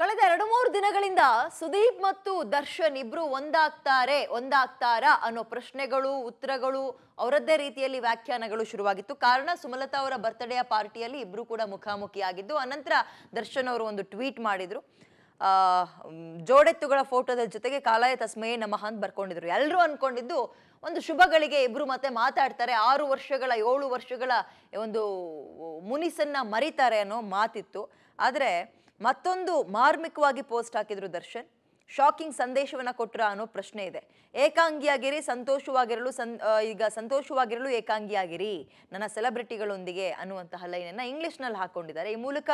ಕಳೆದ ಎರಡು ಮೂರು ದಿನಗಳಿಂದ ಸುದೀಪ್ ಮತ್ತು ದರ್ಶನ್ ಇಬ್ರು ಒಂದಾಗ್ತಾರೆ ಒಂದಾಗ್ತಾರಾ ಅನ್ನೋ ಪ್ರಶ್ನೆಗಳು ಉತ್ತರಗಳು ಅವರದ್ದೇ ರೀತಿಯಲ್ಲಿ ವ್ಯಾಖ್ಯಾನಗಳು ಶುರುವಾಗಿತ್ತು ಕಾರಣ ಸುಮಲತಾ ಅವರ ಬರ್ತ್ಡೇಯ ಪಾರ್ಟಿಯಲ್ಲಿ ಇಬ್ರು ಕೂಡ ಮುಖಾಮುಖಿ ಆಗಿದ್ದು ಅನಂತರ ದರ್ಶನ್ ಅವರು ಒಂದು ಟ್ವೀಟ್ ಮಾಡಿದ್ರು ಜೋಡೆತ್ತುಗಳ ಫೋಟೋದ ಜೊತೆಗೆ ಕಾಲಾಯ ತಸ್ಮಯೇ ನಮ್ಮ ಅಂತ ಬರ್ಕೊಂಡಿದ್ರು ಎಲ್ಲರೂ ಅನ್ಕೊಂಡಿದ್ದು ಒಂದು ಶುಭಗಳಿಗೆ ಇಬ್ರು ಮತ್ತೆ ಮಾತಾಡ್ತಾರೆ ಆರು ವರ್ಷಗಳ ಏಳು ವರ್ಷಗಳ ಒಂದು ಮುನಿಸನ್ನ ಮರಿತಾರೆ ಅನ್ನೋ ಮಾತಿತ್ತು ಆದರೆ ಮತ್ತೊಂದು ಮಾರ್ಮಿಕವಾಗಿ ಪೋಸ್ಟ್ ಹಾಕಿದ್ರು ದರ್ಶನ್ ಶಾಕಿಂಗ್ ಸಂದೇಶವನ್ನ ಕೊಟ್ರ ಅನ್ನೋ ಪ್ರಶ್ನೆ ಇದೆ ಏಕಾಂಗಿಯಾಗಿರಿ ಸಂತೋಷವಾಗಿರಲು ಸನ್ ಈಗ ಸಂತೋಷವಾಗಿರಲು ಏಕಾಂಗಿಯಾಗಿರಿ ನನ್ನ ಸೆಲೆಬ್ರಿಟಿಗಳೊಂದಿಗೆ ಅನ್ನುವಂತಹ ಲೈನನ್ನು ಇಂಗ್ಲೀಷ್ನಲ್ಲಿ ಹಾಕೊಂಡಿದ್ದಾರೆ ಈ ಮೂಲಕ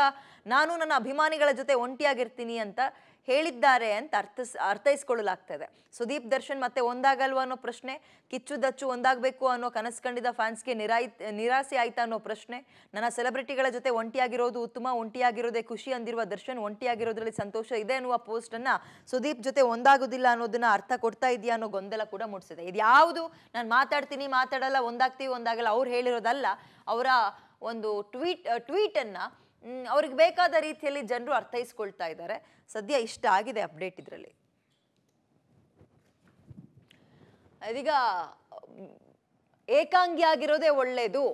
ನಾನು ನನ್ನ ಅಭಿಮಾನಿಗಳ ಜೊತೆ ಒಂಟಿಯಾಗಿರ್ತೀನಿ ಅಂತ ಹೇಳಿದ್ದಾರೆ ಅಂತ ಅರ್ಥಸ್ ಅರ್ಥೈಸ್ಕೊಳ್ಳಲಾಗ್ತದೆ ಸುದೀಪ್ ದರ್ಶನ್ ಮತ್ತೆ ಒಂದಾಗಲ್ವಾ ಅನ್ನೋ ಪ್ರಶ್ನೆ ಕಿಚ್ಚು ದಚ್ಚು ಒಂದಾಗಬೇಕು ಅನ್ನೋ ಕನಸು ಕಂಡಿದ ಫ್ಯಾನ್ಸ್ಗೆ ನಿರಾಯ್ ನಿರಾಸೆ ಆಯ್ತಾ ಅನ್ನೋ ಪ್ರಶ್ನೆ ನನ್ನ ಸೆಲೆಬ್ರಿಟಿಗಳ ಜೊತೆ ಒಂಟಿಯಾಗಿರೋದು ಉತ್ತಮ ಒಂಟಿಯಾಗಿರೋದೇ ಖುಷಿ ಅಂದಿರುವ ದರ್ಶನ್ ಒಂಟಿಯಾಗಿರೋದ್ರಲ್ಲಿ ಸಂತೋಷ ಇದೆ ಅನ್ನುವ ಪೋಸ್ಟ್ ಅನ್ನ ಸುದೀಪ್ ಜೊತೆ ಒಂದಾಗೋದಿಲ್ಲ ಅನ್ನೋದನ್ನ ಅರ್ಥ ಕೊಡ್ತಾ ಇದೆಯಾ ಅನ್ನೋ ಗೊಂದಲ ಕೂಡ ಮೂಡಿಸಿದೆ ಇದ್ಯಾವುದು ನಾನು ಮಾತಾಡ್ತೀನಿ ಮಾತಾಡಲ್ಲ ಒಂದಾಗ್ತೀವಿ ಒಂದಾಗಲ್ಲ ಅವ್ರು ಹೇಳಿರೋದಲ್ಲ ಅವರ ಒಂದು ಟ್ವೀಟ್ ಟ್ವೀಟನ್ನು ಅವ್ರಿಗೆ ಬೇಕಾದ ರೀತಿಯಲ್ಲಿ ಜನರು ಅರ್ಥೈಸ್ಕೊಳ್ತಾ ಇದ್ದಾರೆ ಸದ್ಯ ಇಷ್ಟ ಆಗಿದೆ ಅಪ್ಡೇಟ್ ಇದರಲ್ಲಿ ಇದೀಗ ಏಕಾಂಗಿ ಆಗಿರೋದೇ ಒಳ್ಳೆಯದು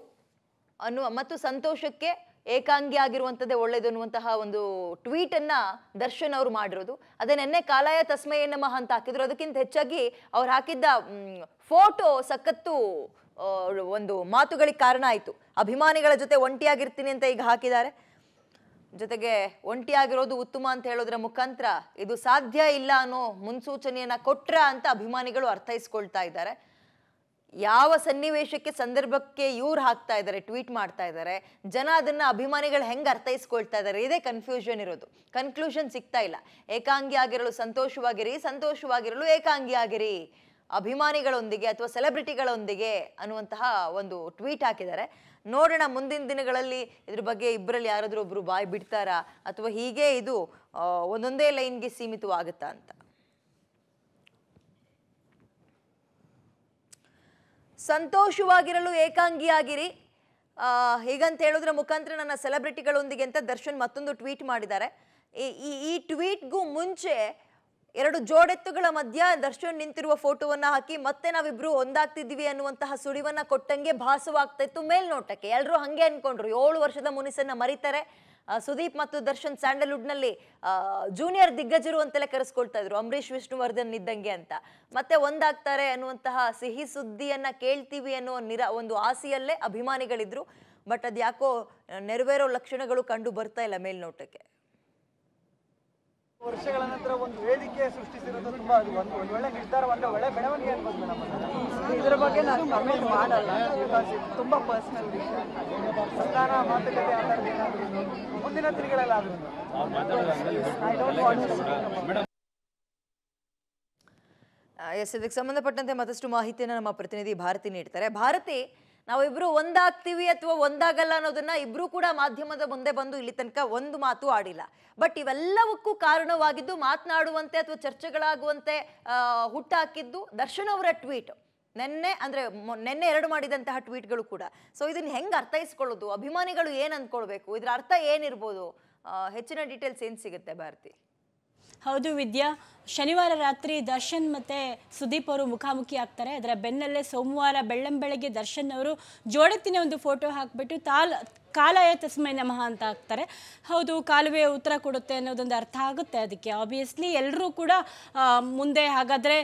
ಅನ್ನುವ ಮತ್ತು ಸಂತೋಷಕ್ಕೆ ಏಕಾಂಗಿ ಆಗಿರುವಂಥದ್ದೇ ಒಳ್ಳೇದು ಅನ್ನುವಂತಹ ಒಂದು ಟ್ವೀಟನ್ನು ದರ್ಶನ್ ಅವರು ಮಾಡಿರೋದು ಅದೇ ನೆನ್ನೆ ಕಾಲಾಯ ತಸ್ಮಯ ನಮಃ ಅಂತ ಹಾಕಿದ್ರು ಅದಕ್ಕಿಂತ ಹೆಚ್ಚಾಗಿ ಅವ್ರು ಹಾಕಿದ್ದ ಫೋಟೋ ಸಖತ್ತು ಒಂದು ಮಾತುಗಳಿಗೆ ಕಾರಣ ಆಯಿತು ಅಭಿಮಾನಿಗಳ ಜೊತೆ ಒಂಟಿಯಾಗಿರ್ತೀನಿ ಅಂತ ಈಗ ಹಾಕಿದ್ದಾರೆ ಜೊತೆಗೆ ಒಂಟಿಯಾಗಿರೋದು ಉತ್ತಮ ಅಂತ ಹೇಳೋದ್ರ ಮುಖಾಂತರ ಇದು ಸಾಧ್ಯ ಇಲ್ಲ ಅನ್ನೋ ಮುನ್ಸೂಚನೆಯನ್ನ ಕೊಟ್ರ ಅಂತ ಅಭಿಮಾನಿಗಳು ಅರ್ಥೈಸ್ಕೊಳ್ತಾ ಇದ್ದಾರೆ ಯಾವ ಸನ್ನಿವೇಶಕ್ಕೆ ಸಂದರ್ಭಕ್ಕೆ ಇವ್ರು ಹಾಕ್ತಾ ಇದ್ದಾರೆ ಟ್ವೀಟ್ ಮಾಡ್ತಾ ಇದ್ದಾರೆ ಜನ ಅದನ್ನ ಅಭಿಮಾನಿಗಳು ಹೆಂಗೆ ಅರ್ಥೈಸ್ಕೊಳ್ತಾ ಇದ್ದಾರೆ ಇದೇ ಕನ್ಫ್ಯೂಷನ್ ಇರೋದು ಕನ್ಕ್ಲೂಷನ್ ಸಿಗ್ತಾ ಇಲ್ಲ ಏಕಾಂಗಿ ಆಗಿರಲು ಸಂತೋಷವಾಗಿರಿ ಸಂತೋಷವಾಗಿರಲು ಏಕಾಂಗಿ ಆಗಿರಿ ಅಭಿಮಾನಿಗಳೊಂದಿಗೆ ಅಥವಾ ಸೆಲೆಬ್ರಿಟಿಗಳೊಂದಿಗೆ ಅನ್ನುವಂತಹ ಒಂದು ಟ್ವೀಟ್ ಹಾಕಿದ್ದಾರೆ ನೋಡೋಣ ಮುಂದಿನ ದಿನಗಳಲ್ಲಿ ಇದ್ರ ಬಗ್ಗೆ ಇಬ್ಬರಲ್ಲಿ ಯಾರಾದರೂ ಒಬ್ಬರು ಬಾಯಿ ಬಿಡ್ತಾರಾ ಅಥವಾ ಹೀಗೆ ಇದು ಒಂದೊಂದೇ ಲೈನ್ಗೆ ಸೀಮಿತವಾಗುತ್ತಾ ಅಂತ ಸಂತೋಷವಾಗಿರಲು ಏಕಾಂಗಿಯಾಗಿರಿ ಹೀಗಂತ ಹೇಳಿದ್ರೆ ಮುಖಾಂತರ ನನ್ನ ಸೆಲೆಬ್ರಿಟಿಗಳೊಂದಿಗೆ ಅಂತ ದರ್ಶನ್ ಮತ್ತೊಂದು ಟ್ವೀಟ್ ಮಾಡಿದ್ದಾರೆ ಈ ಈ ಟ್ವೀಟ್ಗೂ ಮುಂಚೆ ಎರಡು ಜೋಡೆತ್ತುಗಳ ಮಧ್ಯ ದರ್ಶನ್ ನಿಂತಿರುವ ಫೋಟೋವನ್ನ ಹಾಕಿ ಮತ್ತೆ ನಾವಿಬ್ರು ಒಂದಾಗ್ತಿದ್ವಿ ಅನ್ನುವಂತಹ ಸುಳಿವನ್ನ ಕೊಟ್ಟಂಗೆ ಭಾಸವಾಗ್ತಾ ಇತ್ತು ಮೇಲ್ನೋಟಕ್ಕೆ ಎಲ್ಲರೂ ಹಂಗೆ ಅನ್ಕೊಂಡ್ರು ಏಳು ವರ್ಷದ ಮುನಿಸನ್ನ ಮರೀತಾರೆ ಸುದೀಪ್ ಮತ್ತು ದರ್ಶನ್ ಸ್ಯಾಂಡಲ್ವುಡ್ ನಲ್ಲಿ ಜೂನಿಯರ್ ದಿಗ್ಗಜರು ಅಂತೆಲ್ಲ ಕರೆಸ್ಕೊಳ್ತಾ ಇದ್ರು ಅಂಬರೀಷ್ ವಿಷ್ಣುವರ್ಧನ್ ಇದ್ದಂಗೆ ಅಂತ ಮತ್ತೆ ಒಂದಾಗ್ತಾರೆ ಅನ್ನುವಂತಹ ಸಿಹಿ ಸುದ್ದಿಯನ್ನ ಕೇಳ್ತೀವಿ ಅನ್ನೋ ನಿರ ಒಂದು ಆಸೆಯಲ್ಲೇ ಅಭಿಮಾನಿಗಳಿದ್ರು ಬಟ್ ಅದ್ಯಾಕೋ ನೆರವೇರೋ ಲಕ್ಷಣಗಳು ಕಂಡು ಬರ್ತಾ ಇಲ್ಲ ಮೇಲ್ನೋಟಕ್ಕೆ ವರ್ಷಗಳ ನಂತರ ಒಂದು ವೇದಿಕೆ ಸೃಷ್ಟಿಸಿರೋದು ತುಂಬಾ ಅದು ಒಂದು ಒಳ್ಳೆ ನಿರ್ಧಾರ ಒಳ್ಳೆ ಬೆಳವಣಿಗೆ ಅನ್ಬೋದು ಮೇಡಮ್ ಇದರ ಬಗ್ಗೆ ನಾನು ಕಮೆಂಟ್ ಮಾಡಲ್ಲ ಬಿಕಾಸ್ ತುಂಬಾ ಪರ್ಸನಲ್ ವಿಷಯ ಸಂಧಾನ ಮಾತುಕತೆ ಆ ಥರದ್ದು ಏನಾದರೂ ಮುಂದಿನ ತಿರುಗಳಲ್ಲಾದರೂ ಐ ಎಸ್ ಇದಕ್ಕೆ ಸಂಬಂಧಪಟ್ಟಂತೆ ಮತ್ತಷ್ಟು ಮಾಹಿತಿಯನ್ನು ನಮ್ಮ ಪ್ರತಿನಿಧಿ ಭಾರತಿ ನೀಡ್ತಾರೆ ಭಾರತಿ ನಾವಿಬ್ರು ಒಂದಾಗ್ತೀವಿ ಅಥವಾ ಒಂದಾಗಲ್ಲ ಅನ್ನೋದನ್ನ ಇಬ್ರು ಕೂಡ ಮಾಧ್ಯಮದ ಮುಂದೆ ಬಂದು ಇಲ್ಲಿ ತನಕ ಒಂದು ಮಾತು ಆಡಿಲ್ಲ ಬಟ್ ಇವೆಲ್ಲವಕ್ಕೂ ಕಾರಣವಾಗಿದ್ದು ಮಾತನಾಡುವಂತೆ ಅಥವಾ ಚರ್ಚೆಗಳಾಗುವಂತೆ ಹುಟ್ಟಾಕಿದ್ದು ದರ್ಶನ್ ಅವರ ಟ್ವೀಟ್ ನೆನ್ನೆ ಅಂದರೆ ನೆನ್ನೆ ಎರಡು ಮಾಡಿದಂತಹ ಟ್ವೀಟ್ಗಳು ಕೂಡ ಸೊ ಇದನ್ನ ಹೆಂಗೆ ಅರ್ಥೈಸ್ಕೊಳ್ಳೋದು ಅಭಿಮಾನಿಗಳು ಏನು ಅಂದ್ಕೊಳ್ಬೇಕು ಇದರ ಅರ್ಥ ಏನಿರ್ಬೋದು ಹೆಚ್ಚಿನ ಡೀಟೇಲ್ಸ್ ಏನು ಸಿಗುತ್ತೆ ಭಾರತಿ ಹೌದು ವಿದ್ಯಾ ಶನಿವಾರ ರಾತ್ರಿ ದರ್ಶನ್ ಮತ್ತು ಸುದೀಪ್ ಅವರು ಮುಖಾಮುಖಿ ಆಗ್ತಾರೆ ಅದರ ಬೆನ್ನಲ್ಲೇ ಸೋಮವಾರ ಬೆಳ್ಳಂಬೆಳಗ್ಗೆ ದರ್ಶನ್ ಅವರು ಜೋಡತ್ತಿನ ಒಂದು ಫೋಟೋ ಹಾಕ್ಬಿಟ್ಟು ತಾಲ್ ಕಾಲಯ ತಸ್ಮೈ ನಮಃ ಅಂತ ಹಾಕ್ತಾರೆ ಹೌದು ಕಾಲುವೆ ಉತ್ತರ ಕೊಡುತ್ತೆ ಅನ್ನೋದೊಂದು ಅರ್ಥ ಆಗುತ್ತೆ ಅದಕ್ಕೆ ಆಬ್ವಿಯಸ್ಲಿ ಎಲ್ಲರೂ ಕೂಡ ಮುಂದೆ ಹಾಗಾದರೆ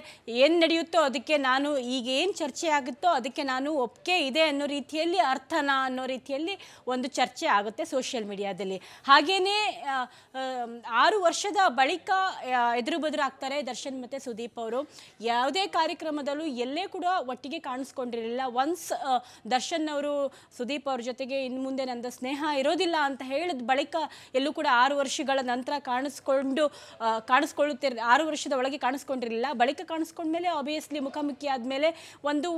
ಏನು ನಡೆಯುತ್ತೋ ಅದಕ್ಕೆ ನಾನು ಈಗ ಏನು ಚರ್ಚೆ ಆಗುತ್ತೋ ಅದಕ್ಕೆ ನಾನು ಒಪ್ಪಿಗೆ ಇದೆ ಅನ್ನೋ ರೀತಿಯಲ್ಲಿ ಅರ್ಥನ ಅನ್ನೋ ರೀತಿಯಲ್ಲಿ ಒಂದು ಚರ್ಚೆ ಆಗುತ್ತೆ ಸೋಷಿಯಲ್ ಮೀಡಿಯಾದಲ್ಲಿ ಹಾಗೆಯೇ ಆರು ವರ್ಷದ ಬಳಿಕ ಎದುರು ಬದುರು ಆಗ್ತಾರೆ ದರ್ಶನ್ ಮತ್ತು ಸುದೀಪ್ ಅವರು ಯಾವುದೇ ಕಾರ್ಯಕ್ರಮದಲ್ಲೂ ಎಲ್ಲೇ ಕೂಡ ಒಟ್ಟಿಗೆ ಕಾಣಿಸ್ಕೊಂಡಿರಲಿಲ್ಲ ಒನ್ಸ್ ದರ್ಶನ್ ಅವರು ಸುದೀಪ್ ಅವ್ರ ಜೊತೆಗೆ ಇನ್ನು ಮುಂದೆ ನನ್ನ ಒಂದು ಸ್ನೇಹ ಇರೋದಿಲ್ಲ ಅಂತ ಹೇಳಿದ ಬಳಿಕ ಎಲ್ಲೂ ಕೂಡ ಆರು ವರ್ಷಗಳ ನಂತರ ಕಾಣಿಸ್ಕೊಂಡು ಕಾಣಿಸ್ಕೊಳ್ಳುತ್ತಿರ ಆರು ವರ್ಷದ ಒಳಗೆ ಕಾಣಿಸ್ಕೊಂಡಿರಲಿಲ್ಲ ಬಳಿಕ ಕಾಣಿಸ್ಕೊಂಡ್ಮೇಲೆ ಮೇಲೆ ಆಬ್ವಿಯಸ್ಲಿ ಮುಖಾಮುಖಿ ಆದಮೇಲೆ ಒಂದು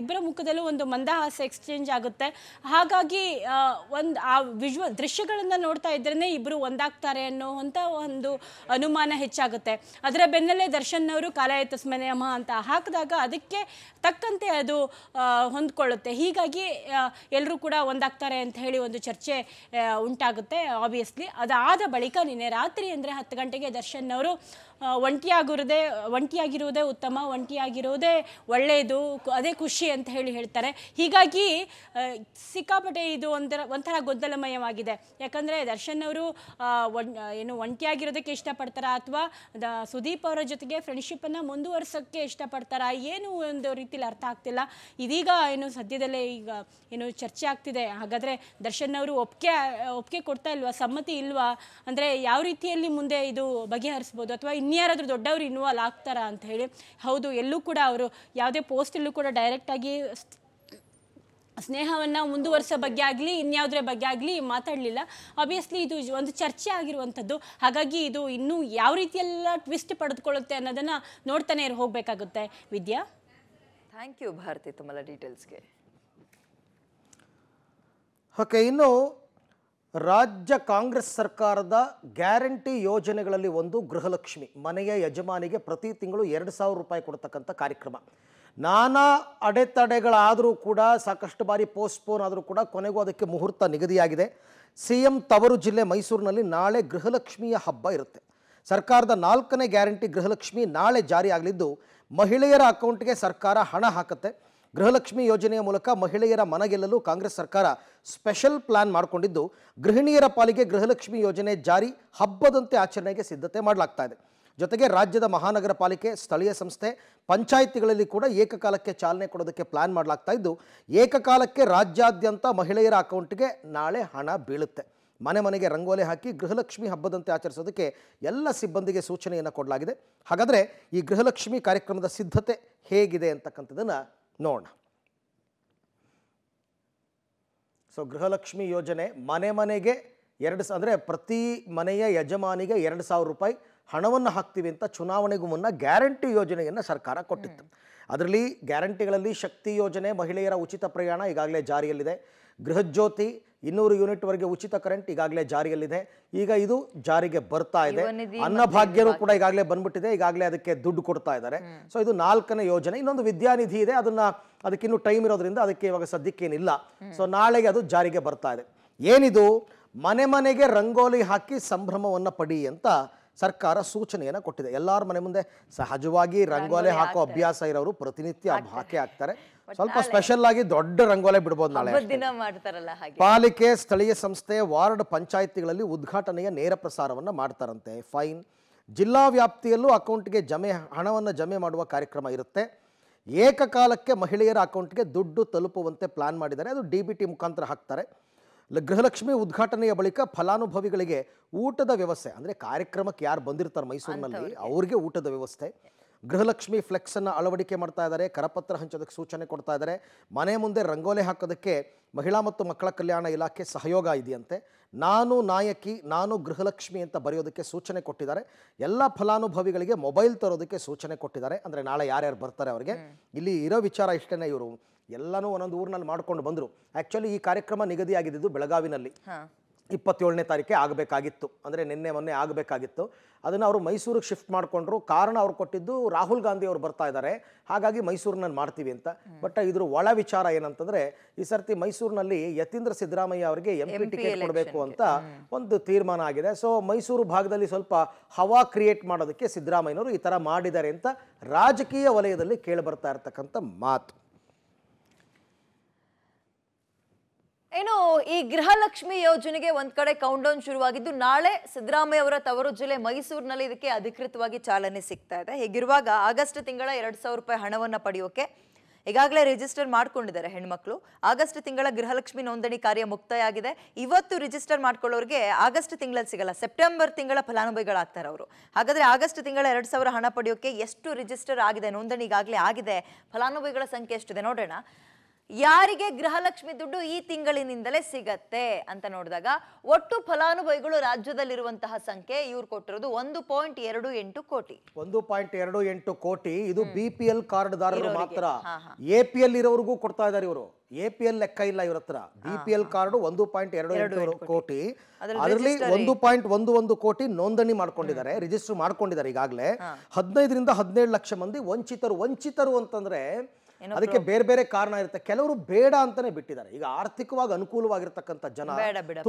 ಇಬ್ಬರ ಮುಖದಲ್ಲೂ ಒಂದು ಮಂದಹಾಸ ಎಕ್ಸ್ಚೇಂಜ್ ಆಗುತ್ತೆ ಹಾಗಾಗಿ ಒಂದು ಆ ವಿಜುವಲ್ ದೃಶ್ಯಗಳನ್ನು ನೋಡ್ತಾ ಇದ್ರೇ ಇಬ್ಬರು ಒಂದಾಗ್ತಾರೆ ಅನ್ನೋ ಒಂದು ಅನುಮಾನ ಹೆಚ್ಚಾಗುತ್ತೆ ಅದರ ಬೆನ್ನಲ್ಲೇ ದರ್ಶನ್ ಅವರು ಕಾಲಾಯತ ತಸ್ಮನೆಯಮ ಅಂತ ಹಾಕಿದಾಗ ಅದಕ್ಕೆ ತಕ್ಕಂತೆ ಅದು ಹೊಂದ್ಕೊಳ್ಳುತ್ತೆ ಹೀಗಾಗಿ ಎಲ್ಲರೂ ಕೂಡ ಒಂದಾಗ್ತಾರೆ ಅಂತ ಹೇಳಿ ಒಂದು ಚರ್ಚೆ ಉಂಟಾಗುತ್ತೆ ಆಬ್ವಿಯಸ್ಲಿ ಅದಾದ ಬಳಿಕ ನಿನ್ನೆ ರಾತ್ರಿ ಅಂದರೆ ಹತ್ತು ಗಂಟೆಗೆ ದರ್ಶನ್ ಅವರು ಒಂಟಿಯಾಗಿರೋದೇ ಒಂಟಿಯಾಗಿರುವುದೇ ಉತ್ತಮ ಒಂಟಿಯಾಗಿರೋದೇ ಒಳ್ಳೆಯದು ಅದೇ ಖುಷಿ ಅಂತ ಹೇಳಿ ಹೇಳ್ತಾರೆ ಹೀಗಾಗಿ ಸಿಕ್ಕಾಪಟ್ಟೆ ಇದು ಒಂಥರ ಒಂಥರ ಗೊಂದಲಮಯವಾಗಿದೆ ಯಾಕಂದರೆ ದರ್ಶನ್ ಅವರು ಏನು ಒಂಟಿಯಾಗಿರೋದಕ್ಕೆ ಇಷ್ಟಪಡ್ತಾರಾ ಅಥವಾ ಸುದೀಪ್ ಅವರ ಜೊತೆಗೆ ಫ್ರೆಂಡ್ಶಿಪ್ಪನ್ನು ಮುಂದುವರ್ಸೋಕ್ಕೆ ಇಷ್ಟಪಡ್ತಾರ ಏನು ಒಂದು ರೀತಿಯಲ್ಲಿ ಅರ್ಥ ಆಗ್ತಿಲ್ಲ ಇದೀಗ ಏನು ಸದ್ಯದಲ್ಲೇ ಈಗ ಏನು ಚರ್ಚೆ ಆಗ್ತಿದೆ ಹಾಗಾದರೆ ದರ್ಶನ್ ಅವರು ಒಪ್ಪಿಗೆ ಒಪ್ಪಿಗೆ ಕೊಡ್ತಾ ಇಲ್ವಾ ಸಮ್ಮತಿ ಇಲ್ವಾ ಅಂದರೆ ಯಾವ ರೀತಿಯಲ್ಲಿ ಮುಂದೆ ಇದು ಬಗೆಹರಿಸ್ಬೋದು ಅಥವಾ ಇನ್ನು ಇನ್ಯಾರಾದರೂ ದೊಡ್ಡವರು ಇನ್ವಾಲ್ವ್ ಆಗ್ತಾರ ಅಂತ ಹೇಳಿ ಹೌದು ಎಲ್ಲೂ ಕೂಡ ಅವರು ಯಾವುದೇ ಪೋಸ್ಟಲ್ಲೂ ಕೂಡ ಡೈರೆಕ್ಟಾಗಿ ಸ್ನೇಹವನ್ನು ಮುಂದುವರಿಸೋ ಬಗ್ಗೆ ಆಗಲಿ ಇನ್ಯಾವುದ್ರ ಬಗ್ಗೆ ಆಗಲಿ ಮಾತಾಡಲಿಲ್ಲ ಆಬ್ವಿಯಸ್ಲಿ ಇದು ಒಂದು ಚರ್ಚೆ ಆಗಿರುವಂಥದ್ದು ಹಾಗಾಗಿ ಇದು ಇನ್ನೂ ಯಾವ ರೀತಿಯೆಲ್ಲ ಟ್ವಿಸ್ಟ್ ಪಡೆದುಕೊಳ್ಳುತ್ತೆ ಅನ್ನೋದನ್ನು ನೋಡ್ತಾನೆ ಇರೋ ಹೋಗಬೇಕಾಗುತ್ತೆ ವಿದ್ಯಾ ಥ್ಯಾಂಕ್ ಯು ಭಾರತಿ ತುಂಬ ಡೀಟೇಲ್ಸ್ಗೆ ಓಕೆ ಇನ್ನು ರಾಜ್ಯ ಕಾಂಗ್ರೆಸ್ ಸರ್ಕಾರದ ಗ್ಯಾರಂಟಿ ಯೋಜನೆಗಳಲ್ಲಿ ಒಂದು ಗೃಹಲಕ್ಷ್ಮಿ ಮನೆಯ ಯಜಮಾನಿಗೆ ಪ್ರತಿ ತಿಂಗಳು ಎರಡು ಸಾವಿರ ರೂಪಾಯಿ ಕೊಡ್ತಕ್ಕಂಥ ಕಾರ್ಯಕ್ರಮ ನಾನಾ ಅಡೆತಡೆಗಳಾದರೂ ಕೂಡ ಸಾಕಷ್ಟು ಬಾರಿ ಪೋಸ್ಟ್ಪೋನ್ ಆದರೂ ಕೂಡ ಕೊನೆಗೂ ಅದಕ್ಕೆ ಮುಹೂರ್ತ ನಿಗದಿಯಾಗಿದೆ ಸಿ ಎಂ ತವರು ಜಿಲ್ಲೆ ಮೈಸೂರಿನಲ್ಲಿ ನಾಳೆ ಗೃಹಲಕ್ಷ್ಮಿಯ ಹಬ್ಬ ಇರುತ್ತೆ ಸರ್ಕಾರದ ನಾಲ್ಕನೇ ಗ್ಯಾರಂಟಿ ಗೃಹಲಕ್ಷ್ಮಿ ನಾಳೆ ಜಾರಿಯಾಗಲಿದ್ದು ಮಹಿಳೆಯರ ಅಕೌಂಟ್ಗೆ ಸರ್ಕಾರ ಹಣ ಹಾಕುತ್ತೆ ಗೃಹಲಕ್ಷ್ಮಿ ಯೋಜನೆಯ ಮೂಲಕ ಮಹಿಳೆಯರ ಮನ ಗೆಲ್ಲಲು ಕಾಂಗ್ರೆಸ್ ಸರ್ಕಾರ ಸ್ಪೆಷಲ್ ಪ್ಲಾನ್ ಮಾಡಿಕೊಂಡಿದ್ದು ಗೃಹಿಣಿಯರ ಪಾಲಿಗೆ ಗೃಹಲಕ್ಷ್ಮಿ ಯೋಜನೆ ಜಾರಿ ಹಬ್ಬದಂತೆ ಆಚರಣೆಗೆ ಸಿದ್ಧತೆ ಮಾಡಲಾಗ್ತಾ ಇದೆ ಜೊತೆಗೆ ರಾಜ್ಯದ ಮಹಾನಗರ ಪಾಲಿಕೆ ಸ್ಥಳೀಯ ಸಂಸ್ಥೆ ಪಂಚಾಯಿತಿಗಳಲ್ಲಿ ಕೂಡ ಏಕಕಾಲಕ್ಕೆ ಚಾಲನೆ ಕೊಡೋದಕ್ಕೆ ಪ್ಲಾನ್ ಮಾಡಲಾಗ್ತಾ ಇದ್ದು ಏಕಕಾಲಕ್ಕೆ ರಾಜ್ಯಾದ್ಯಂತ ಮಹಿಳೆಯರ ಅಕೌಂಟ್ಗೆ ನಾಳೆ ಹಣ ಬೀಳುತ್ತೆ ಮನೆ ಮನೆಗೆ ರಂಗೋಲೆ ಹಾಕಿ ಗೃಹಲಕ್ಷ್ಮಿ ಹಬ್ಬದಂತೆ ಆಚರಿಸೋದಕ್ಕೆ ಎಲ್ಲ ಸಿಬ್ಬಂದಿಗೆ ಸೂಚನೆಯನ್ನು ಕೊಡಲಾಗಿದೆ ಹಾಗಾದರೆ ಈ ಗೃಹಲಕ್ಷ್ಮಿ ಕಾರ್ಯಕ್ರಮದ ಸಿದ್ಧತೆ ಹೇಗಿದೆ ಅಂತಕ್ಕಂಥದ್ದನ್ನು ನೋಡೋಣ ಸೊ ಗೃಹಲಕ್ಷ್ಮಿ ಯೋಜನೆ ಮನೆ ಮನೆಗೆ ಎರಡು ಅಂದ್ರೆ ಅಂದರೆ ಪ್ರತಿ ಮನೆಯ ಯಜಮಾನಿಗೆ ಎರಡು ಸಾವಿರ ರೂಪಾಯಿ ಹಣವನ್ನು ಹಾಕ್ತೀವಿ ಅಂತ ಚುನಾವಣೆಗೂ ಮುನ್ನ ಗ್ಯಾರಂಟಿ ಯೋಜನೆಯನ್ನು ಸರ್ಕಾರ ಕೊಟ್ಟಿತ್ತು ಅದರಲ್ಲಿ ಗ್ಯಾರಂಟಿಗಳಲ್ಲಿ ಶಕ್ತಿ ಯೋಜನೆ ಮಹಿಳೆಯರ ಉಚಿತ ಪ್ರಯಾಣ ಈಗಾಗಲೇ ಜಾರಿಯಲ್ಲಿದೆ ಗೃಹಜ್ಯೋತಿ ಇನ್ನೂರು ಯೂನಿಟ್ವರೆಗೆ ಉಚಿತ ಕರೆಂಟ್ ಈಗಾಗಲೇ ಜಾರಿಯಲ್ಲಿದೆ ಈಗ ಇದು ಜಾರಿಗೆ ಬರ್ತಾ ಇದೆ ಅನ್ನಭಾಗ್ಯರು ಕೂಡ ಈಗಾಗಲೇ ಬಂದ್ಬಿಟ್ಟಿದೆ ಈಗಾಗಲೇ ಅದಕ್ಕೆ ದುಡ್ಡು ಕೊಡ್ತಾ ಇದ್ದಾರೆ ಸೊ ಇದು ನಾಲ್ಕನೇ ಯೋಜನೆ ಇನ್ನೊಂದು ವಿದ್ಯಾನಿಧಿ ಇದೆ ಅದನ್ನ ಅದಕ್ಕಿನ್ನೂ ಟೈಮ್ ಇರೋದ್ರಿಂದ ಅದಕ್ಕೆ ಇವಾಗ ಸದ್ಯಕ್ಕೇನಿಲ್ಲ ಸೊ ನಾಳೆಗೆ ಅದು ಜಾರಿಗೆ ಬರ್ತಾ ಇದೆ ಏನಿದು ಮನೆ ಮನೆಗೆ ರಂಗೋಲಿ ಹಾಕಿ ಸಂಭ್ರಮವನ್ನು ಪಡಿ ಅಂತ ಸರ್ಕಾರ ಸೂಚನೆಯನ್ನು ಕೊಟ್ಟಿದೆ ಎಲ್ಲರ ಮನೆ ಮುಂದೆ ಸಹಜವಾಗಿ ರಂಗೋಲೆ ಹಾಕೋ ಅಭ್ಯಾಸ ಇರೋರು ಪ್ರತಿನಿತ್ಯ ಹಾಕಿ ಹಾಕ್ತಾರೆ ಸ್ವಲ್ಪ ಸ್ಪೆಷಲ್ ಆಗಿ ದೊಡ್ಡ ರಂಗೋಲೆ ಬಿಡ್ಬೋದು ನಾಳೆ ಪಾಲಿಕೆ ಸ್ಥಳೀಯ ಸಂಸ್ಥೆ ವಾರ್ಡ್ ಪಂಚಾಯತಿಗಳಲ್ಲಿ ಉದ್ಘಾಟನೆಯ ನೇರ ಪ್ರಸಾರವನ್ನ ಮಾಡ್ತಾರಂತೆ ಫೈನ್ ಜಿಲ್ಲಾ ವ್ಯಾಪ್ತಿಯಲ್ಲೂ ಅಕೌಂಟ್ಗೆ ಜಮೆ ಹಣವನ್ನು ಜಮೆ ಮಾಡುವ ಕಾರ್ಯಕ್ರಮ ಇರುತ್ತೆ ಏಕಕಾಲಕ್ಕೆ ಮಹಿಳೆಯರ ಅಕೌಂಟ್ಗೆ ದುಡ್ಡು ತಲುಪುವಂತೆ ಪ್ಲಾನ್ ಮಾಡಿದ್ದಾರೆ ಅದು ಡಿ ಬಿ ಟಿ ಮುಖಾಂತರ ಹಾಕ್ತಾರೆ ಗೃಹಲಕ್ಷ್ಮಿ ಉದ್ಘಾಟನೆಯ ಬಳಿಕ ಫಲಾನುಭವಿಗಳಿಗೆ ಊಟದ ವ್ಯವಸ್ಥೆ ಅಂದರೆ ಕಾರ್ಯಕ್ರಮಕ್ಕೆ ಯಾರು ಬಂದಿರ್ತಾರೆ ಮೈಸೂರಿನಲ್ಲಿ ಅವ್ರಿಗೆ ಊಟದ ವ್ಯವಸ್ಥೆ ಗೃಹಲಕ್ಷ್ಮಿ ಫ್ಲೆಕ್ಸನ್ನು ಅಳವಡಿಕೆ ಮಾಡ್ತಾ ಇದ್ದಾರೆ ಕರಪತ್ರ ಹಂಚೋದಕ್ಕೆ ಸೂಚನೆ ಕೊಡ್ತಾ ಇದ್ದಾರೆ ಮನೆ ಮುಂದೆ ರಂಗೋಲೆ ಹಾಕೋದಕ್ಕೆ ಮಹಿಳಾ ಮತ್ತು ಮಕ್ಕಳ ಕಲ್ಯಾಣ ಇಲಾಖೆ ಸಹಯೋಗ ಇದೆಯಂತೆ ನಾನು ನಾಯಕಿ ನಾನು ಗೃಹಲಕ್ಷ್ಮಿ ಅಂತ ಬರೆಯೋದಕ್ಕೆ ಸೂಚನೆ ಕೊಟ್ಟಿದ್ದಾರೆ ಎಲ್ಲ ಫಲಾನುಭವಿಗಳಿಗೆ ಮೊಬೈಲ್ ತರೋದಕ್ಕೆ ಸೂಚನೆ ಕೊಟ್ಟಿದ್ದಾರೆ ಅಂದರೆ ನಾಳೆ ಯಾರ್ಯಾರು ಬರ್ತಾರೆ ಅವರಿಗೆ ಇಲ್ಲಿ ಇರೋ ವಿಚಾರ ಇಷ್ಟೇ ಇವರು ಎಲ್ಲನೂ ಒಂದೊಂದು ಊರಿನಲ್ಲಿ ಮಾಡ್ಕೊಂಡು ಬಂದರು ಆ್ಯಕ್ಚುಲಿ ಈ ಕಾರ್ಯಕ್ರಮ ನಿಗದಿಯಾಗಿದ್ದು ಬೆಳಗಾವಿನಲ್ಲಿ ಇಪ್ಪತ್ತೇಳನೇ ತಾರೀಕೆ ಆಗಬೇಕಾಗಿತ್ತು ಅಂದರೆ ನಿನ್ನೆ ಮೊನ್ನೆ ಆಗಬೇಕಾಗಿತ್ತು ಅದನ್ನು ಅವರು ಮೈಸೂರಿಗೆ ಶಿಫ್ಟ್ ಮಾಡಿಕೊಂಡ್ರು ಕಾರಣ ಅವ್ರು ಕೊಟ್ಟಿದ್ದು ರಾಹುಲ್ ಗಾಂಧಿ ಅವರು ಬರ್ತಾ ಇದ್ದಾರೆ ಹಾಗಾಗಿ ಮೈಸೂರಿನಲ್ಲಿ ಮಾಡ್ತೀವಿ ಅಂತ ಬಟ್ ಇದ್ರ ಒಳ ವಿಚಾರ ಏನಂತಂದರೆ ಈ ಸರ್ತಿ ಮೈಸೂರಿನಲ್ಲಿ ಯತೀಂದ್ರ ಸಿದ್ದರಾಮಯ್ಯ ಅವರಿಗೆ ಎಂ ಪಿ ಟಿಕೆಟ್ ಕೊಡಬೇಕು ಅಂತ ಒಂದು ತೀರ್ಮಾನ ಆಗಿದೆ ಸೊ ಮೈಸೂರು ಭಾಗದಲ್ಲಿ ಸ್ವಲ್ಪ ಹವಾ ಕ್ರಿಯೇಟ್ ಮಾಡೋದಕ್ಕೆ ಸಿದ್ದರಾಮಯ್ಯನವರು ಈ ಥರ ಮಾಡಿದ್ದಾರೆ ಅಂತ ರಾಜಕೀಯ ವಲಯದಲ್ಲಿ ಕೇಳಿ ಬರ್ತಾ ಇರ್ತಕ್ಕಂಥ ಮಾತು ಏನು ಈ ಗೃಹಲಕ್ಷ್ಮಿ ಯೋಜನೆಗೆ ಒಂದ್ ಕಡೆ ಕೌಂಟ್ ಡೌನ್ ಶುರುವಾಗಿದ್ದು ನಾಳೆ ಸಿದ್ದರಾಮಯ್ಯ ಅವರ ತವರು ಜಿಲ್ಲೆ ಮೈಸೂರಿನಲ್ಲಿ ಇದಕ್ಕೆ ಅಧಿಕೃತವಾಗಿ ಚಾಲನೆ ಸಿಗ್ತಾ ಇದೆ ಹೀಗಿರುವಾಗ ಆಗಸ್ಟ್ ತಿಂಗಳ ಎರಡ್ ಸಾವಿರ ರೂಪಾಯಿ ಹಣವನ್ನ ಪಡೆಯೋಕೆ ಈಗಾಗಲೇ ರಿಜಿಸ್ಟರ್ ಮಾಡ್ಕೊಂಡಿದ್ದಾರೆ ಹೆಣ್ಮಕ್ಳು ಆಗಸ್ಟ್ ತಿಂಗಳ ಗೃಹಲಕ್ಷ್ಮಿ ನೋಂದಣಿ ಕಾರ್ಯ ಮುಕ್ತಾಯ ಆಗಿದೆ ಇವತ್ತು ರಿಜಿಸ್ಟರ್ ಮಾಡ್ಕೊಳ್ಳೋರಿಗೆ ಆಗಸ್ಟ್ ತಿಂಗಳಲ್ಲಿ ಸಿಗಲ್ಲ ಸೆಪ್ಟೆಂಬರ್ ತಿಂಗಳ ಫಲಾನುಭವಿಗಳಾಗ್ತಾರೆ ಅವರು ಹಾಗಾದ್ರೆ ಆಗಸ್ಟ್ ತಿಂಗಳ ಎರಡ್ ಸಾವಿರ ಹಣ ಪಡೆಯೋಕೆ ಎಷ್ಟು ರಿಜಿಸ್ಟರ್ ಆಗಿದೆ ನೋಂದಣಿಗಾಗಲೇ ಆಗಿದೆ ಫಲಾನುಭವಿಗಳ ಸಂಖ್ಯೆ ಎಷ್ಟಿದೆ ನೋಡೋಣ ಯಾರಿಗೆ ಗೃಹಲಕ್ಷ್ಮಿ ದುಡ್ಡು ಈ ತಿಂಗಳಿನಿಂದಲೇ ಸಿಗತ್ತೆ ಅಂತ ನೋಡಿದಾಗ ಒಟ್ಟು ಫಲಾನುಭವಿಗಳು ರಾಜ್ಯದಲ್ಲಿರುವಂತಹ ಸಂಖ್ಯೆ ಇವ್ರು ಕೊಟ್ಟಿರೋದು ಒಂದು ಪಾಯಿಂಟ್ ಎರಡು ಎಂಟು ಕೋಟಿ ಒಂದು ಪಾಯಿಂಟ್ ಎರಡು ಎಂಟು ಕೋಟಿ ಇದು ಬಿ ಪಿ ಎಲ್ ಕಾರ್ಡ್ದಾರರು ಮಾತ್ರ ಎ ಪಿ ಎಲ್ ಇರೋರಿಗೂ ಕೊಡ್ತಾ ಇದಾರೆ ಇವರು ಎ ಪಿ ಎಲ್ ಲೆಕ್ಕ ಇಲ್ಲ ಇವ್ರ ಹತ್ರ ಬಿ ಪಿ ಎಲ್ ಕಾರ್ಡ್ ಒಂದು ಪಾಯಿಂಟ್ ಎರಡು ಎರಡು ಕೋಟಿ ಅದರಲ್ಲಿ ಒಂದು ಪಾಯಿಂಟ್ ಒಂದು ಒಂದು ಕೋಟಿ ನೋಂದಣಿ ಮಾಡ್ಕೊಂಡಿದ್ದಾರೆ ರಿಜಿಸ್ಟರ್ ಮಾಡ್ಕೊಂಡಿದ್ದಾರೆ ಈಗಾಗಲೇ ಹದಿನೈದರಿಂದ ಹದಿನೇಳು ಲಕ್ಷ ಮಂದಿ ವಂಚಿತರು ವಂಚಿತರು ಅಂತಂದ್ರೆ ಅದಕ್ಕೆ ಬೇರೆ ಬೇರೆ ಕಾರಣ ಇರುತ್ತೆ ಕೆಲವರು ಬೇಡ ಅಂತಾನೆ ಬಿಟ್ಟಿದ್ದಾರೆ ಈಗ ಆರ್ಥಿಕವಾಗಿ ಅನುಕೂಲವಾಗಿರ್ತಕ್ಕಂಥ ಜನ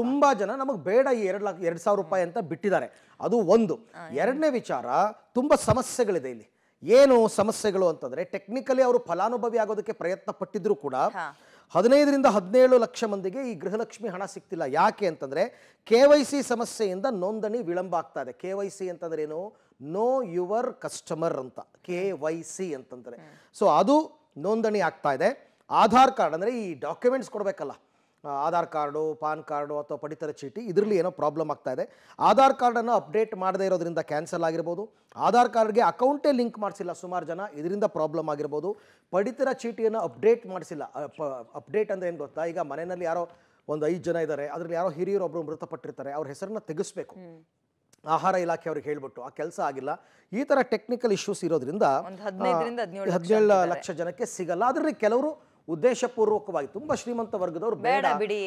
ತುಂಬಾ ಜನ ನಮಗೆ ಬೇಡ ಈ ಎರಡು ಲಕ್ಷ ಎರಡು ಸಾವಿರ ರೂಪಾಯಿ ಅಂತ ಬಿಟ್ಟಿದ್ದಾರೆ ಅದು ಒಂದು ಎರಡನೇ ವಿಚಾರ ತುಂಬಾ ಸಮಸ್ಯೆಗಳಿದೆ ಇಲ್ಲಿ ಏನು ಸಮಸ್ಯೆಗಳು ಅಂತಂದ್ರೆ ಟೆಕ್ನಿಕಲಿ ಅವರು ಫಲಾನುಭವಿ ಆಗೋದಕ್ಕೆ ಪ್ರಯತ್ನ ಪಟ್ಟಿದ್ರು ಕೂಡ ಹದಿನೈದರಿಂದ ಹದಿನೇಳು ಲಕ್ಷ ಮಂದಿಗೆ ಈ ಗೃಹಲಕ್ಷ್ಮಿ ಹಣ ಸಿಗ್ತಿಲ್ಲ ಯಾಕೆ ಅಂತಂದ್ರೆ ಕೆ ವೈ ಸಿ ಸಮಸ್ಯೆಯಿಂದ ನೋಂದಣಿ ವಿಳಂಬ ಆಗ್ತಾ ಇದೆ ಕೆ ವೈ ಸಿ ಅಂತಂದ್ರೆ ಏನು ನೋ ಯುವರ್ ಕಸ್ಟಮರ್ ಅಂತ ಕೆ ವೈ ಸಿ ಅಂತಂದ್ರೆ ಸೊ ಅದು ನೋಂದಣಿ ಆಗ್ತಾ ಇದೆ ಆಧಾರ್ ಕಾರ್ಡ್ ಅಂದರೆ ಈ ಡಾಕ್ಯುಮೆಂಟ್ಸ್ ಕೊಡಬೇಕಲ್ಲ ಆಧಾರ್ ಕಾರ್ಡು ಪಾನ್ ಕಾರ್ಡು ಅಥವಾ ಪಡಿತರ ಚೀಟಿ ಇದರಲ್ಲಿ ಏನೋ ಪ್ರಾಬ್ಲಮ್ ಆಗ್ತಾ ಇದೆ ಆಧಾರ್ ಕಾರ್ಡನ್ನು ಅಪ್ಡೇಟ್ ಮಾಡದೇ ಇರೋದ್ರಿಂದ ಕ್ಯಾನ್ಸಲ್ ಆಗಿರ್ಬೋದು ಆಧಾರ್ ಕಾರ್ಡ್ಗೆ ಅಕೌಂಟೇ ಲಿಂಕ್ ಮಾಡಿಸಿಲ್ಲ ಸುಮಾರು ಜನ ಇದರಿಂದ ಪ್ರಾಬ್ಲಮ್ ಆಗಿರ್ಬೋದು ಪಡಿತರ ಚೀಟಿಯನ್ನು ಅಪ್ಡೇಟ್ ಮಾಡಿಸಿಲ್ಲ ಅಪ್ಡೇಟ್ ಅಂದರೆ ಏನು ಗೊತ್ತಾ ಈಗ ಮನೆಯಲ್ಲಿ ಯಾರೋ ಒಂದು ಐದು ಜನ ಇದ್ದಾರೆ ಅದರಲ್ಲಿ ಯಾರೋ ಒಬ್ಬರು ಮೃತಪಟ್ಟಿರ್ತಾರೆ ಅವ್ರ ಹೆಸರನ್ನ ತೆಗೆಸ್ಬೇಕು ಆಹಾರ ಇಲಾಖೆ ಅವ್ರಿಗೆ ಹೇಳಿಬಿಟ್ಟು ಆ ಕೆಲಸ ಆಗಿಲ್ಲ ಈ ಥರ ಟೆಕ್ನಿಕಲ್ ಇಶ್ಯೂಸ್ ಇರೋದ್ರಿಂದ ಹದಿನೇಳು ಲಕ್ಷ ಜನಕ್ಕೆ ಸಿಗಲ್ಲ ಅದರಲ್ಲಿ ಕೆಲವರು ಉದ್ದೇಶಪೂರ್ವಕವಾಗಿ ತುಂಬ ಶ್ರೀಮಂತ ವರ್ಗದವ್ರು ಬೇಡ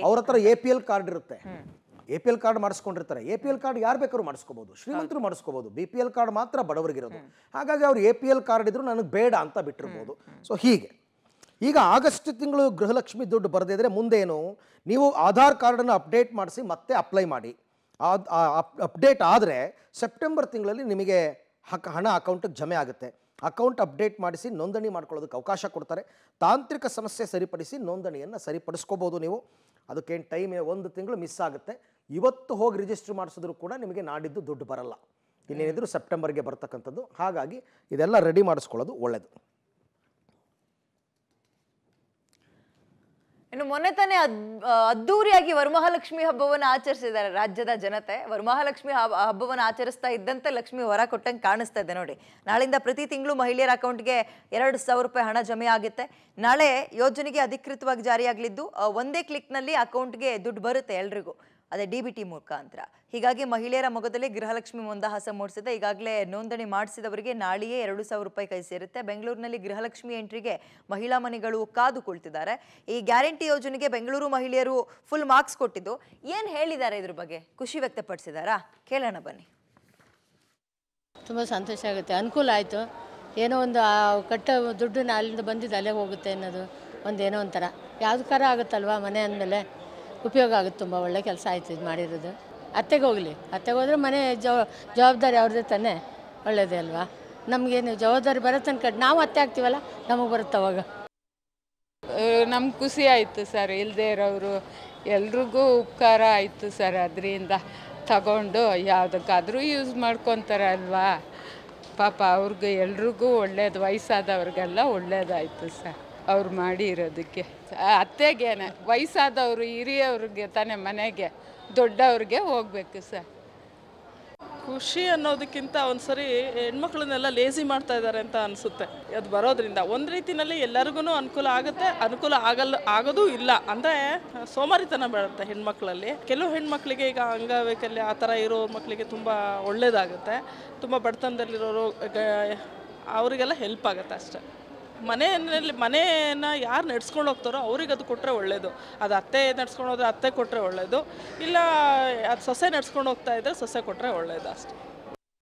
ಅವ್ರ ಹತ್ರ ಎ ಪಿ ಎಲ್ ಕಾರ್ಡ್ ಇರುತ್ತೆ ಎ ಪಿ ಎಲ್ ಕಾರ್ಡ್ ಮಾಡಿಸ್ಕೊಂಡಿರ್ತಾರೆ ಎ ಪಿ ಎಲ್ ಕಾರ್ಡ್ ಯಾರು ಬೇಕಾದ್ರು ಮಾಡಿಸ್ಕೋಬಹುದು ಶ್ರೀಮಂತರು ಮಾಡಿಸ್ಕೋಬಹುದು ಬಿ ಪಿ ಎಲ್ ಕಾರ್ಡ್ ಮಾತ್ರ ಬಡವರಿಗಿರೋದು ಹಾಗಾಗಿ ಅವ್ರು ಎ ಪಿ ಎಲ್ ಕಾರ್ಡ್ ಇದ್ರು ನನಗೆ ಬೇಡ ಅಂತ ಬಿಟ್ಟಿರ್ಬೋದು ಸೊ ಹೀಗೆ ಈಗ ಆಗಸ್ಟ್ ತಿಂಗಳು ಗೃಹಲಕ್ಷ್ಮಿ ದುಡ್ಡು ಬರೆದಿದ್ರೆ ಮುಂದೇನು ನೀವು ಆಧಾರ್ ಕಾರ್ಡನ್ನು ಅಪ್ಡೇಟ್ ಮಾಡಿಸಿ ಮತ್ತೆ ಅಪ್ಲೈ ಮಾಡಿ ಅಪ್ಡೇಟ್ ಆದರೆ ಸೆಪ್ಟೆಂಬರ್ ತಿಂಗಳಲ್ಲಿ ನಿಮಗೆ ಹಕ್ ಹಣ ಅಕೌಂಟಿಗೆ ಜಮೆ ಆಗುತ್ತೆ ಅಕೌಂಟ್ ಅಪ್ಡೇಟ್ ಮಾಡಿಸಿ ನೋಂದಣಿ ಮಾಡ್ಕೊಳ್ಳೋದಕ್ಕೆ ಅವಕಾಶ ಕೊಡ್ತಾರೆ ತಾಂತ್ರಿಕ ಸಮಸ್ಯೆ ಸರಿಪಡಿಸಿ ನೋಂದಣಿಯನ್ನು ಸರಿಪಡಿಸ್ಕೋಬೋದು ನೀವು ಅದಕ್ಕೇನು ಟೈಮ್ ಒಂದು ತಿಂಗಳು ಮಿಸ್ ಆಗುತ್ತೆ ಇವತ್ತು ಹೋಗಿ ರಿಜಿಸ್ಟರ್ ಮಾಡಿಸಿದ್ರು ಕೂಡ ನಿಮಗೆ ನಾಡಿದ್ದು ದುಡ್ಡು ಬರಲ್ಲ ಇನ್ನೇನಿದ್ರು ಸೆಪ್ಟೆಂಬರ್ಗೆ ಬರ್ತಕ್ಕಂಥದ್ದು ಹಾಗಾಗಿ ಇದೆಲ್ಲ ರೆಡಿ ಮಾಡಿಸ್ಕೊಳ್ಳೋದು ಒಳ್ಳೆಯದು ಇನ್ನು ಮೊನ್ನೆ ತಾನೇ ಅದ್ದೂರಿಯಾಗಿ ವರಮಹಾಲಕ್ಷ್ಮಿ ಹಬ್ಬವನ್ನು ಆಚರಿಸಿದ್ದಾರೆ ರಾಜ್ಯದ ಜನತೆ ವರಮಹಾಲಕ್ಷ್ಮಿ ಹಬ್ಬವನ್ನು ಆಚರಿಸ್ತಾ ಇದ್ದಂತೆ ಲಕ್ಷ್ಮಿ ಹೊರ ಕೊಟ್ಟಂಗೆ ಕಾಣಿಸ್ತಾ ಇದೆ ನೋಡಿ ನಾಳಿಂದ ಪ್ರತಿ ತಿಂಗಳು ಮಹಿಳೆಯರ ಅಕೌಂಟ್ಗೆ ಎರಡು ಸಾವಿರ ರೂಪಾಯಿ ಹಣ ಜಮೆ ಆಗುತ್ತೆ ನಾಳೆ ಯೋಜನೆಗೆ ಅಧಿಕೃತವಾಗಿ ಜಾರಿಯಾಗಲಿದ್ದು ಒಂದೇ ಕ್ಲಿಕ್ನಲ್ಲಿ ಅಕೌಂಟ್ಗೆ ದುಡ್ಡು ಬರುತ್ತೆ ಎಲ್ರಿಗೂ ಅದೇ ಡಿ ಬಿ ಟಿ ಮುಖಾಂತರ ಹೀಗಾಗಿ ಮಹಿಳೆಯರ ಮೊಗದಲ್ಲಿ ಗೃಹಲಕ್ಷ್ಮಿ ಮಂದಹಾಸ ಮೂಡಿಸಿದೆ ಈಗಾಗಲೇ ನೋಂದಣಿ ಮಾಡಿಸಿದವರಿಗೆ ನಾಳೆಯೇ ಎರಡು ಸಾವಿರ ರೂಪಾಯಿ ಕೈ ಸೇರುತ್ತೆ ಬೆಂಗಳೂರಿನಲ್ಲಿ ಗೃಹಲಕ್ಷ್ಮಿ ಎಂಟ್ರಿಗೆ ಮಹಿಳಾ ಮನೆಗಳು ಕಾದು ಕುಳ್ತಿದ್ದಾರೆ ಈ ಗ್ಯಾರಂಟಿ ಯೋಜನೆಗೆ ಬೆಂಗಳೂರು ಮಹಿಳೆಯರು ಫುಲ್ ಮಾರ್ಕ್ಸ್ ಕೊಟ್ಟಿದ್ದು ಏನು ಹೇಳಿದ್ದಾರೆ ಇದ್ರ ಬಗ್ಗೆ ಖುಷಿ ವ್ಯಕ್ತಪಡಿಸಿದಾರಾ ಕೇಳೋಣ ಬನ್ನಿ ತುಂಬ ಸಂತೋಷ ಆಗುತ್ತೆ ಅನುಕೂಲ ಆಯಿತು ಏನೋ ಒಂದು ಕಟ್ಟ ದುಡ್ಡು ಅಲ್ಲಿಂದ ಬಂದಿದ್ದು ಅಲ್ಲೇ ಹೋಗುತ್ತೆ ಅನ್ನೋದು ಒಂದು ಏನೋ ಒಂಥರ ಯಾವ್ದಕ್ಕಾರ ಆಗುತ್ತಲ್ವ ಮನೆ ಅಂದಮೇಲೆ ಉಪಯೋಗ ಆಗುತ್ತೆ ತುಂಬ ಒಳ್ಳೆ ಕೆಲಸ ಆಯಿತು ಇದು ಮಾಡಿರೋದು ಅತ್ತೆಗೆ ಹೋಗಲಿ ಅತ್ತೆಗೆ ಹೋದರೆ ಮನೆ ಜವಾಬ್ದಾರಿ ಅವ್ರದ್ದೇ ತಾನೇ ಒಳ್ಳೆಯದೇ ಅಲ್ವಾ ನಮಗೇನು ಜವಾಬ್ದಾರಿ ಬರೋ ತನಕ ನಾವು ಅತ್ತೆ ಆಗ್ತೀವಲ್ಲ ನಮಗೆ ಬರುತ್ತೆ ಅವಾಗ ನಮ್ಗೆ ಖುಷಿ ಆಯಿತು ಸರ್ ಇಲ್ಲದೆ ಇರೋರು ಎಲ್ರಿಗೂ ಉಪಕಾರ ಆಯಿತು ಸರ್ ಅದರಿಂದ ತಗೊಂಡು ಯಾವುದಕ್ಕಾದರೂ ಯೂಸ್ ಅಲ್ವಾ ಪಾಪ ಅವ್ರಿಗೆ ಎಲ್ರಿಗೂ ಒಳ್ಳೇದು ವಯಸ್ಸಾದವ್ರಿಗೆಲ್ಲ ಒಳ್ಳೇದಾಯಿತು ಸರ್ ಅವ್ರು ಮಾಡಿರೋದಕ್ಕೆ ಅತ್ತೆಗೇನೆ ವಯಸ್ಸಾದವರು ಹಿರಿಯವ್ರಿಗೆ ತಾನೇ ಮನೆಗೆ ದೊಡ್ಡವ್ರಿಗೆ ಹೋಗ್ಬೇಕು ಸರ್ ಖುಷಿ ಅನ್ನೋದಕ್ಕಿಂತ ಒಂದ್ಸರಿ ಹೆಣ್ಮಕ್ಳನ್ನೆಲ್ಲ ಲೇಸಿ ಮಾಡ್ತಾ ಇದ್ದಾರೆ ಅಂತ ಅನಿಸುತ್ತೆ ಅದು ಬರೋದ್ರಿಂದ ಒಂದು ರೀತಿಯಲ್ಲಿ ಎಲ್ಲರಿಗೂ ಅನುಕೂಲ ಆಗುತ್ತೆ ಅನುಕೂಲ ಆಗಲ್ಲ ಆಗೋದೂ ಇಲ್ಲ ಅಂದರೆ ಸೋಮಾರಿತನ ಬರುತ್ತೆ ಹೆಣ್ಮಕ್ಳಲ್ಲಿ ಕೆಲವು ಹೆಣ್ಮಕ್ಳಿಗೆ ಈಗ ಅಂಗವೈಕಲ್ಯ ಆ ಥರ ಇರೋ ಮಕ್ಕಳಿಗೆ ತುಂಬ ಒಳ್ಳೆಯದಾಗುತ್ತೆ ತುಂಬ ಬಡತನದಲ್ಲಿರೋರು ಅವರಿಗೆಲ್ಲ ಹೆಲ್ಪ್ ಆಗುತ್ತೆ ಅಷ್ಟೇ ಮನೆಯಲ್ಲಿ ಮನೆಯನ್ನು ಯಾರು ನಡ್ಸ್ಕೊಂಡು ಹೋಗ್ತಾರೋ ಅವ್ರಿಗೆ ಅದು ಕೊಟ್ಟರೆ ಒಳ್ಳೇದು ಅದು ಅತ್ತೆ ನಡ್ಸ್ಕೊಂಡು ಹೋದ್ರೆ ಅತ್ತೆ ಕೊಟ್ಟರೆ ಒಳ್ಳೇದು ಇಲ್ಲ ಅದು ಸೊಸೆ ನಡ್ಸ್ಕೊಂಡು ಹೋಗ್ತಾ ಇದ್ದರೆ ಸೊಸೆ ಕೊಟ್ಟರೆ ಒಳ್ಳೇದು ಅಷ್ಟೇ